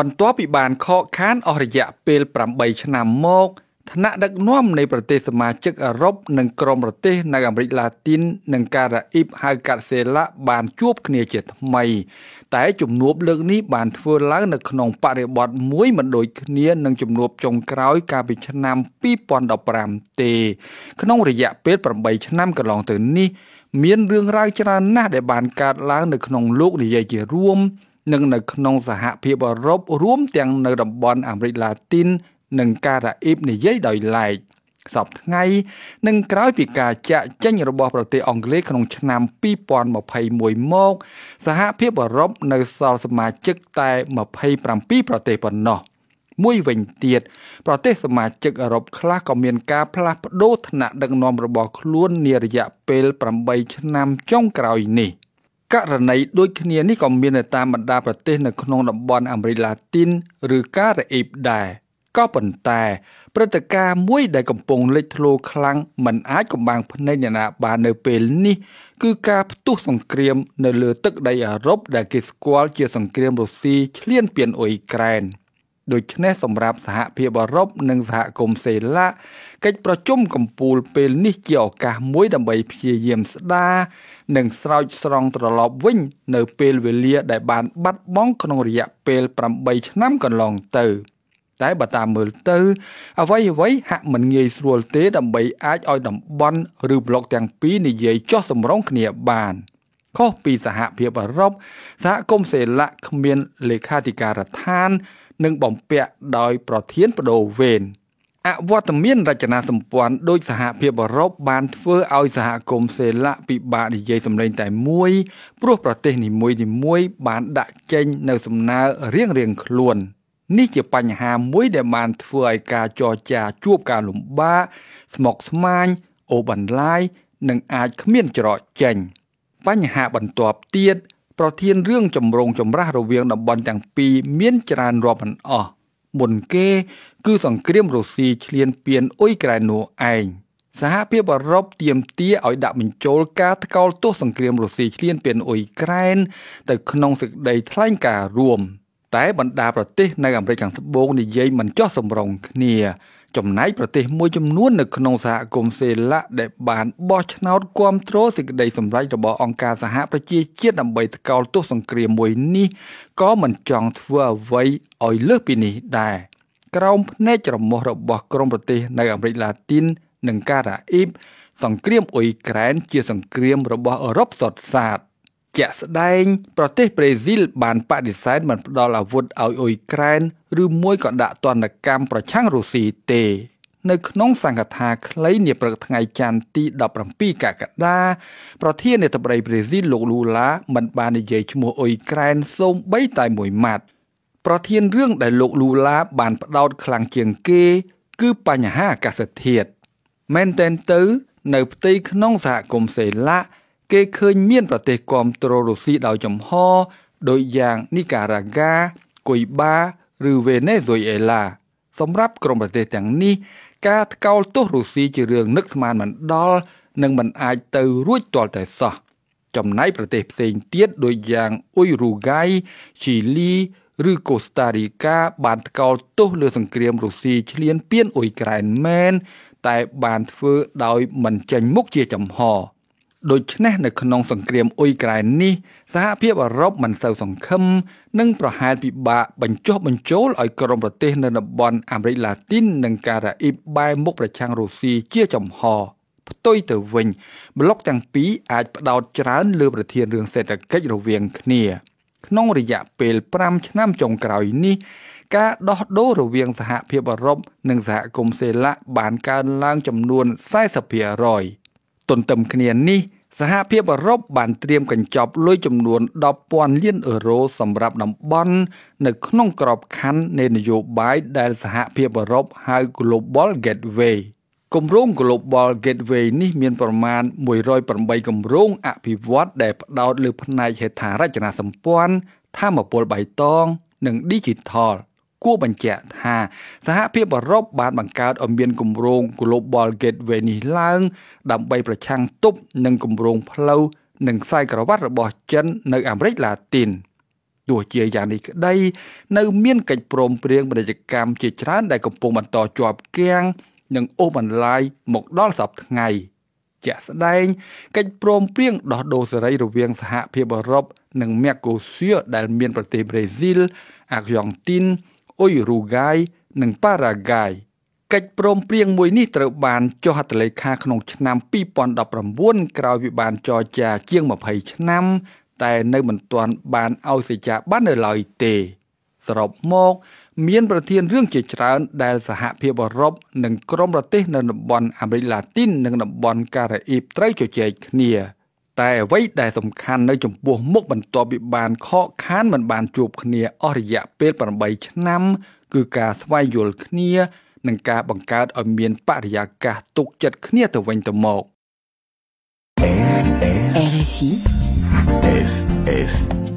បន្ទាប់ពីបានខកខានអស់រយៈពេល8ឆ្នាំមកថ្នាក់ដឹកនាំនៃប្រទេសសមាជិកអឺរ៉ុបនិងក្រុមប្រទេសនៅអាមេរិកឡាទីននិងការ៉ាអ៊ីបហៅកាត់សេឡាបានជួបគ្នាជាថ្មី តែជំនួបលើកនេះបានធ្វើឡើងនៅក្នុងបរិបទមួយមិនដូចគ្នានឹងជំនួបចុងក្រោយកាលពីឆ្នាំ2015ទេ ក្នុងរយៈពេល8ឆ្នាំកន្លងទៅនេះ មានរឿងរ៉ាវច្រើនណាស់ដែលបានកើតឡើងនៅក្នុងលោកនិយាយជារួមនិងនៅក្នុងសហភាពអឺរ៉ុបរួមទាំងនៅតំបន់អាមេរិកឡាទីននិងការ៉ាអ៊ីបនិយាយដោយឡែកសពថ្ងៃនិងក្រោយពីការចាក់ចេញរបស់ប្រទេសអង់គ្លេសក្នុងឆ្នាំ2021មក សហភាពអឺរ៉ុបនៅសល់សមាជិកតែ27ប្រទេសប៉ុណ្ណោះមួយវិញទៀតប្រទេសសមាជិកអឺរ៉ុបខ្លះក៏មានការផ្លាស់ប្ដូរឋានៈដឹកនាំរបស់ខ្លួននារយៈពេល8ឆ្នាំចុងក្រោយនេះ។ករណីដូចគ្នានេះក៏មាននៅតាមបណ្ដាប្រទេសនៅក្នុងតំបន់អាមេរិកឡាទីនឬការ៉ាអ៊ីបដែរក៏ប៉ុន្តែព្រឹត្តិការណ៍មួយដែលកំពុងលេចធ្លោខ្លាំងមិនអាចកំបាំងភ្នែកអ្នកណាបាននៅពេលនេះ គឺការផ្ទុះសង្គ្រាមនៅលើទឹកដីអឺរ៉ុបដែលគេស្គាល់ជាសង្គ្រាមរុស្ស៊ីឈ្លានពានអ៊ុយក្រែន។ដូច្នេះសម្រាប់សហភាពអឺរ៉ុបនិងសហគមន៍សេឡាកិច្ចប្រជុំកំពូលពេលនេះជាឱកាសមួយដើម្បីព្យាយាមស្ដារនិងស្រោចស្រង់ត្រឡប់វិញនៅពេលវេលា ដែល បាន បាត់បង់ក្នុងរយៈពេល8ឆ្នាំកន្លងទៅ។តែបើតាមមើលទៅអ្វីអ្វីហាក់មិនងាយស្រួលទេដើម្បីអាចឲ្យតំបន់ឬប្លុកទាំងពីរនិយាយចោះសម្រងគ្នាបាន ខុសពីសហភាពអឺរ៉ុបសហគមន៍សេឡាគ្មាន លេខាធិការដ្ឋាននិងបំពាក់ដោយប្រធានបដូវវេន អវត្តមានរចនាសម្ព័ន្ធដោយសហភាពអឺរ៉ុបបានធ្វើឲ្យសហគមន៍សេឡាពិបាកនិយាយសម្លេងតែមួយព្រោះប្រទេសនីមួយៗបានដាក់ចេញ នៅសំណើរៀងៗខ្លួន នេះជាបញ្ហាមួយដែលបានធ្វើឲ្យការចរចាជួបការលំបាកស្មុគស្មាញអូបន្លាយនិងអាចគ្មានច្រកចេញ បញ្ហាបន្ទាប់ទៀតគប្រធានរឿងចម្រូងចម្រាសរវាងតំបន់ទាំងពីរមានច្រើនរាប់មិនអស់មុនគេគឺសង្គ្រាមរុស្ស៊ីឈ្លានពានអ៊ុយក្រែននោះឯងសហភាពអឺរ៉ុបទាមទារឲ្យដាក់បញ្ចូលការថ្កោលទោសសង្គ្រាមរុស្ស៊ីឈ្លានពានអ៊ុយក្រែនទៅក្នុងសេចក្តីថ្លែងការណ៍រួមតែបណ្ដាប្រទេសនៅអាមេរិកខាងត្បូងនិយាយមិនចោះសម្រងគ្នាចំណែកប្រទេសមួយចំនួននៅក្នុងសហគមន៍សេឡាដែលបានបោះឆ្នោតគ្រប់គ្រងសេចក្តីសម្រេចរបស់អង្គការសហប្រជាជាតិដើម្បីថ្កោលទោសសង្គ្រាមមួយនេះក៏មិនចង់ធ្វើអ្វីឲ្យលើសពីនេះដែរក្រោមភ្នែកច្រមុះរបស់ក្រមប្រទេសនៅអាមេរិកឡាទីននិងការ៉ាអ៊ីបសង្គ្រាមអ៊ុយក្រែនជា សង្គ្រាមរបស់អឺរ៉ុបសុទ្ធសាធជាក់ស្ដែងប្រទេសប្រេស៊ីលបានបដិសេធមិនផ្ដល់អាវុធឲ្យអ៊ុយក្រែន ឬមួយក៏ដាក់ទណ្ឌកម្មប្រឆាំងរុស្ស៊ីទេនៅក្នុង សង្កថាក្លីនាព្រឹកថ្ងៃច័ន្ទទី17កក្កដាប្រធាននាយកប្រៃប្រេស៊ីលលោកលូឡា មិនបាននិយាយឈ្មោះអ៊ុយក្រែនសូម្បីតែមួយម៉ាត់ប្រធានរឿងដែលលោកលូឡា បានផ្ដោតខ្លាំងជាងគេ គឺបញ្ហាអាកាសធាតុមែនតែនទៅនៅផ្ទៃក្នុងសហគមន៍សេឡាគេឃើញមានប្រទេសគាំទ្ររុស្ស៊ីដោយចំហដោយយ៉ាងនីការ៉ាហ្គាគុយបាឬវេណេស៊ុយអេឡា សម្រាប់ក្រុមប្រទេសទាំងនេះ ការថ្កោលទោសរុស្ស៊ីជារឿងនឹកស្មានមិនដល់និងមិនអាចទៅរួចទាល់តែសោះចំណែកប្រទេសផ្សេងទៀតដូចយ៉ាងអ៊ុយរូហ្គាយជីលី ឬកូស្តារីកា បានថ្កោលទោសលើសង្គ្រាមរុស្ស៊ីឈ្លានពានអ៊ុយក្រែនមែនតែបានធ្វើដោយមិនចេញមុខជាចំហដូច្នេះនៅក្នុងសង្គ្រាមអ៊ុយក្រែននេះសហភាពអឺរ៉ុបមិនសូវសង្ឃឹមនិងប្រហែលពិបាកបញ្ចុះបញ្ចូលឲ្យក្រុមប្រទេស នៅតំបន់អាមេរិកឡាទីន និងការ៉ាអ៊ីបបែរមុខប្រឆាំងរុស្ស៊ីជាចំហ ផ្ទុយទៅវិញ ប្លុកទាំងពីរអាចផ្ដោតច្រើន លើប្រធានរឿងសេដ្ឋកិច្ចរវាងគ្នា ក្នុងរយៈពេល5ឆ្នាំចុងក្រោយនេះ ការដោះដូររវាង សហភាពអឺរ៉ុបនិងសហគមន៍សេឡាបានកើនឡើងចំនួន40%ទន្ទឹមគ្នានេះសហភាពអឺរ៉ុបបានត្រៀមកញ្ចប់លុយចំនួន10,000លានអឺរ៉ូសម្រាប់តំបន់នៅក្នុងក្របខ័ណ្ឌនៃនយោបាយដែលសហភាពអឺរ៉ុបហៅ Global Gateway គម្រោង Global Gateway នេះមានប្រមាណ108គម្រោងអភិវឌ្ឍដែលផ្ដោតលើផ្នែកហេដ្ឋារចនាសម្ព័ន្ធធម្មពលបៃតងនិង Digital ។គួរបញ្ជាក់ថាសហភាពអឺរ៉ុបបានបង្កើតឲ្យមានគម្រោង Global Gateway នេះឡើង ដើម្បីប្រឆាំងទប់នឹងគម្រោងផ្លូវនិងខ្សែក្រវ៉ាត់របស់ចិននៅអាមេរិកឡាទីនទោះជាយ៉ាងនេះក្តីនៅ មាន កិច្ចព្រមព្រៀងពាណិជ្ជកម្មជាច្រើនដែលកំពុងបន្តជាប់គាំងនិងអូសបន្លាយមកដល់សពថ្ងៃជាក់ស្ដែងកិច្ចព្រមព្រៀងដោះដូរសេរីរវាងសហភាពអឺរ៉ុបនិងមេកូសៀដែលមានប្រទេសប្រេស៊ីលអាខ្យង់ទីនអ៊ុយរូហ្គាយនិងប៉ារ៉ាហ្គាយកិច្ចព្រមព្រៀងមួយនេះត្រូវបានចុះហត្ថលេខាក្នុងឆ្នាំ2019ក្រោយពីបានចរចាជាង20ឆ្នាំ តែនៅមិនទាន់បានឲ្យសេចក្តីបាននៅឡើយទេសរុបមក មានប្រធានរឿងជាច្រើនដែលសហភាពអឺរ៉ុបនិងក្រុមប្រទេសនៅតំបន់អាមេរិកឡាទីននិងតំបន់ការ៉ាអ៊ីបត្រូវជជែកគ្នា។តែអ្វីដែលសំខាន់នៅចំពោះមុខបន្ទាប់ពីបានខកខានមិនបានជួបគ្នាអស់រយៈពេល8ឆ្នាំគឺការស្វែងយល់គ្នា និងការបង្កើតឲ្យមានបរិយាកាសទុកចិត្តគ្នាទៅវិញទៅមក RFI FFI